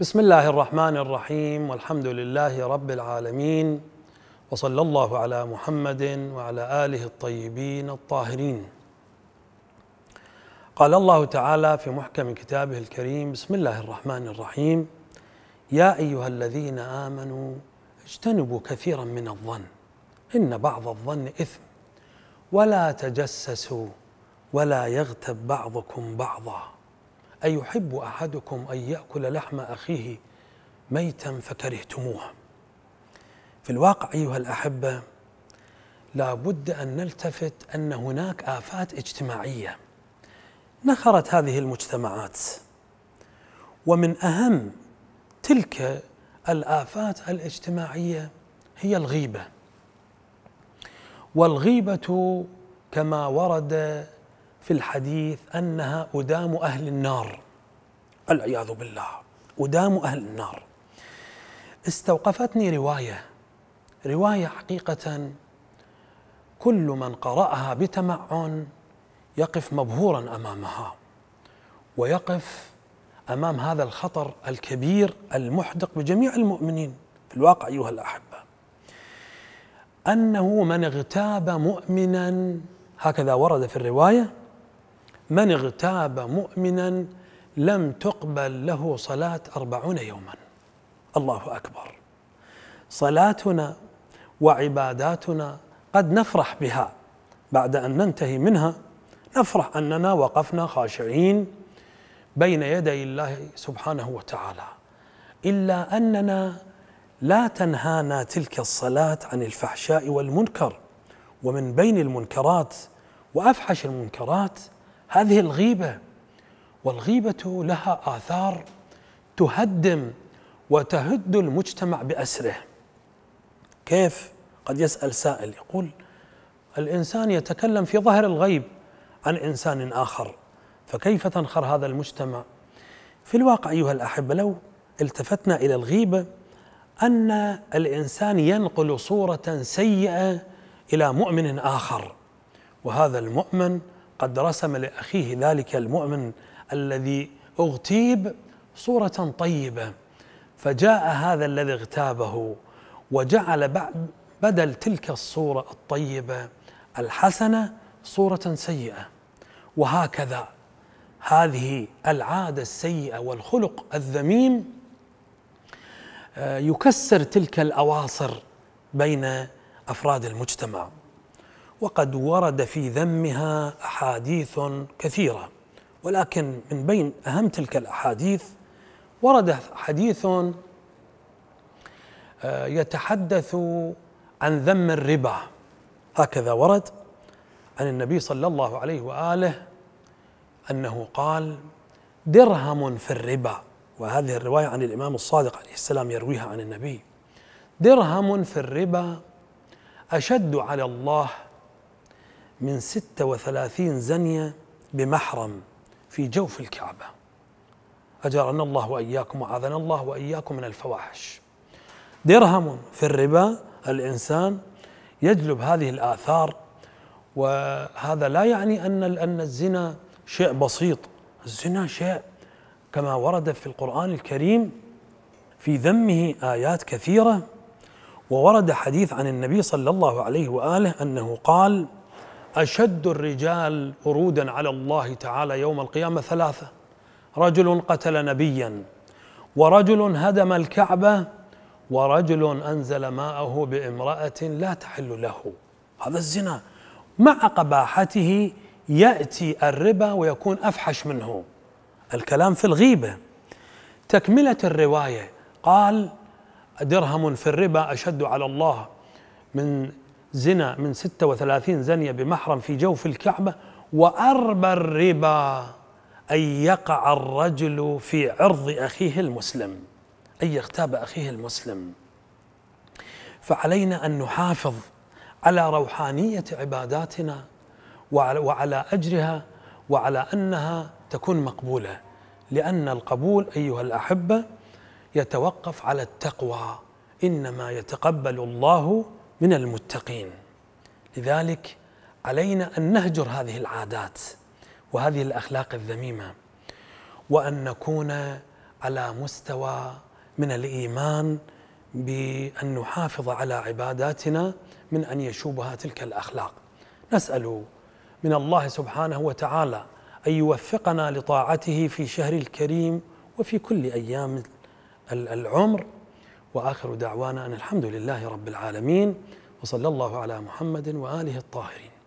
بسم الله الرحمن الرحيم والحمد لله رب العالمين وصلى الله على محمد وعلى اله الطيبين الطاهرين قال الله تعالى في محكم كتابه الكريم بسم الله الرحمن الرحيم يا ايها الذين امنوا اجتنبوا كثيرا من الظن ان بعض الظن اثم ولا تجسسوا ولا يغتب بعضكم بعضا أيحب أحدكم أن يأكل لحم أخيه ميتا فكرهتموه في الواقع أيها الأحبة لابد أن نلتفت أن هناك آفات اجتماعية نخرت هذه المجتمعات ومن أهم تلك الآفات الاجتماعية هي الغيبة والغيبة كما ورد في الحديث انها ادام اهل النار العياذ بالله ادام اهل النار استوقفتني روايه روايه حقيقه كل من قراها بتمعن يقف مبهورا امامها ويقف امام هذا الخطر الكبير المحدق بجميع المؤمنين في الواقع ايها الاحبه انه من اغتاب مؤمنا هكذا ورد في الروايه من اغتاب مؤمنا لم تقبل له صلاة أربعون يوما الله أكبر صلاتنا وعباداتنا قد نفرح بها بعد أن ننتهي منها نفرح أننا وقفنا خاشعين بين يدي الله سبحانه وتعالى إلا أننا لا تنهانا تلك الصلاة عن الفحشاء والمنكر ومن بين المنكرات وأفحش المنكرات هذه الغيبه والغيبه لها اثار تهدم وتهد المجتمع باسره كيف قد يسال سائل يقول الانسان يتكلم في ظهر الغيب عن انسان اخر فكيف تنخر هذا المجتمع في الواقع ايها الاحبه لو التفتنا الى الغيبه ان الانسان ينقل صوره سيئه الى مؤمن اخر وهذا المؤمن قد رسم لاخيه ذلك المؤمن الذي اغتيب صوره طيبه فجاء هذا الذي اغتابه وجعل بعد بدل تلك الصوره الطيبه الحسنه صوره سيئه وهكذا هذه العاده السيئه والخلق الذميم آه، يكسر تلك الاواصر بين افراد المجتمع وقد ورد في ذمها احاديث كثيره ولكن من بين اهم تلك الاحاديث ورد حديث آه، يتحدث عن ذم الربا هكذا ورد عن النبي صلى الله عليه واله انه قال درهم في الربا وهذه الروايه عن الامام الصادق عليه السلام يرويها عن النبي درهم في الربا اشد على الله من 36 زنية بمحرم في جوف الكعبة أجارنا الله وإياكم وعاذنا الله وإياكم من الفواحش درهم في الربا الإنسان يجلب هذه الآثار وهذا لا يعني أن أن الزنا شيء بسيط الزنا شيء كما ورد في القرآن الكريم في ذمه آيات كثيرة وورد حديث عن النبي صلى الله عليه وآله أنه قال أشد الرجال ورودا على الله تعالى يوم القيامة ثلاثة رجل قتل نبيا ورجل هدم الكعبة ورجل أنزل ماءه بامرأة لا تحل له هذا الزنا مع قباحته يأتي الربا ويكون أفحش منه الكلام في الغيبة تكملة الرواية قال درهم في الربا أشد على الله من زنا من 36 زنية بمحرم في جوف الكعبة وأربى الربا أن يقع الرجل في عرض أخيه المسلم أن يغتاب أخيه المسلم فعلينا أن نحافظ على روحانية عباداتنا وعلى أجرها وعلى أنها تكون مقبولة لأن القبول أيها الأحبة يتوقف على التقوى إنما يتقبل الله من المتقين لذلك علينا ان نهجر هذه العادات وهذه الاخلاق الذميمه وان نكون على مستوى من الايمان بان نحافظ على عباداتنا من ان يشوبها تلك الاخلاق نسال من الله سبحانه وتعالى ان يوفقنا لطاعته في شهر الكريم وفي كل ايام العمر واخر دعوانا ان الحمد لله رب العالمين وصلى الله على محمد واله الطاهرين